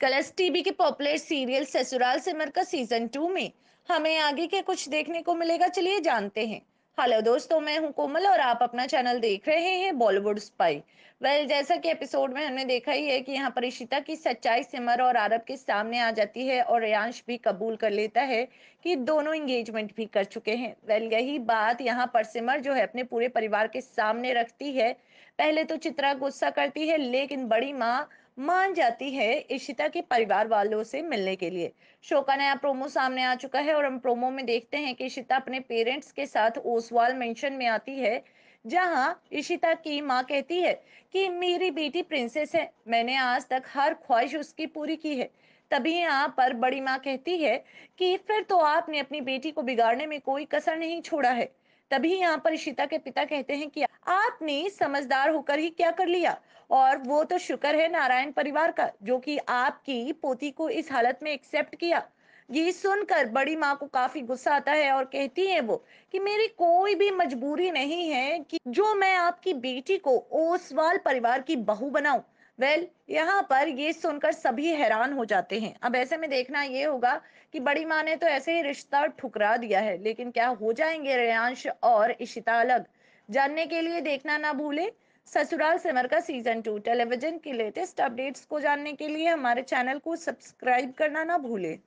colours TV के popular serial Sasural Simar Ka season to में हमें आगे के कुछ देखने को मिलेगा चलिए जानते हैं हेलो दोस्तों मैं हूं कोमल और आप अपना चैनल देख रहे हैं बॉलीवुड स्पाई वेल well, जैसा कि एपिसोड में हमने देखा ही है कि यहाँ पर इशिता की सच्चाई सिमर और आरब के सामने आ जाती है और रेयांश भी कबूल कर लेता है कि दोनों इंगेजमेंट भी कर चुके हैं वेल well, यही बात यहाँ पर सिमर जो है अपने पूरे परिवार के सामने रखती है पहले तो चित्रा गुस्सा करती है लेकिन बड़ी माँ मान जाती है इशिता के परिवार वालों से मिलने के लिए शो का नया प्रोमो सामने आ चुका है और हम प्रोमो में देखते हैं कि इशिता अपने पेरेंट्स के साथ ओसवाल मेंशन में आती है जहां इशिता की मां कहती है कि मेरी बेटी प्रिंसेस है मैंने आज तक हर ख्वाहिश उसकी पूरी की है तभी यहाँ पर बड़ी माँ कहती है कि फिर तो आपने अपनी बेटी को बिगाड़ने में कोई कसर नहीं छोड़ा है तभी यहाँ पर इशिता के पिता कहते हैं कि आपने समझदार होकर ही क्या कर लिया और वो तो शुक्र है नारायण परिवार का जो कि आपकी पोती को इस हालत में एक्सेप्ट किया ये सुनकर बड़ी माँ को काफी गुस्सा आता है और कहती है वो कि मेरी कोई भी मजबूरी नहीं है कि जो मैं आपकी बेटी को ओसवाल परिवार की बहू बनाऊं वेल well, यहाँ पर ये सुनकर सभी हैरान हो जाते हैं अब ऐसे में देखना ये होगा कि बड़ी माँ ने तो ऐसे ही रिश्ता ठुकरा दिया है लेकिन क्या हो जाएंगे रेयांश और इशिता अलग जानने के लिए देखना ना भूले Sasural Simar Ka season two television के लेटेस्ट अपडेट्स को जानने के लिए हमारे चैनल को सब्सक्राइब करना ना भूले